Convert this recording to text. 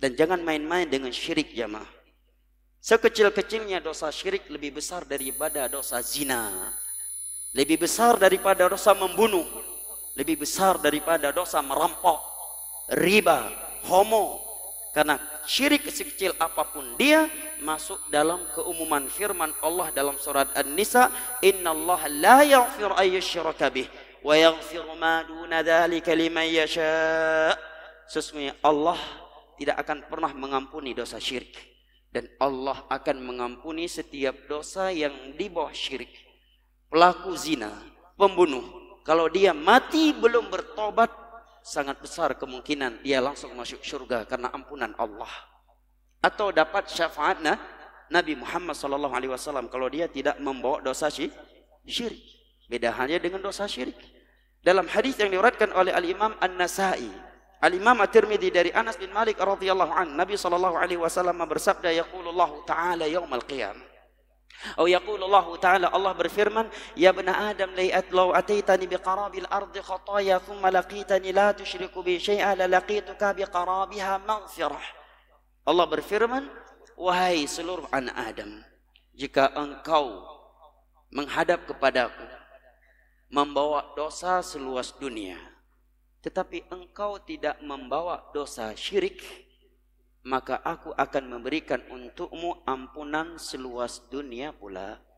Dan jangan main-main dengan syirik jamaah. Sekecil-kecilnya dosa syirik lebih besar daripada dosa zina. Lebih besar daripada dosa membunuh. Lebih besar daripada dosa merampok. Riba, homo. Karena syirik sekecil apapun dia masuk dalam keumuman firman Allah dalam surat An-Nisa, Allah la yaghfiru ayyusyraka wa yaghfiru ma duna dzalika liman yasha." Sesungguhnya Allah tidak akan pernah mengampuni dosa syirik dan Allah akan mengampuni setiap dosa yang di bawah syirik. Pelaku zina, pembunuh, kalau dia mati belum bertobat, sangat besar kemungkinan dia langsung masuk surga karena ampunan Allah. Atau dapat syafaatnya Nabi Muhammad sallallahu alaihi wasallam kalau dia tidak membawa dosa syirik. Beda halnya dengan dosa syirik. Dalam hadis yang diriwayatkan oleh Al Imam An-Nasa'i Al Imam At-Tirmidzi dari Anas bin Malik radhiyallahu an Nabi sallallahu alaihi wasallam bersabda yaqulullahu ta'ala yaumil qiyamah Atau yaqulullahu ta'ala Allah berfirman, "Ya bena Adam lai'at law ataitani biqarabil ardi khataaya thumma laqitani la tusyriku bi syai'a la laqituka biqarabiha maghfirah." Allah berfirman, "Wahai seluruh anak Adam, jika engkau menghadap kepadaku membawa dosa seluas dunia, tetapi engkau tidak membawa dosa syirik, maka aku akan memberikan untukmu ampunan seluas dunia pula.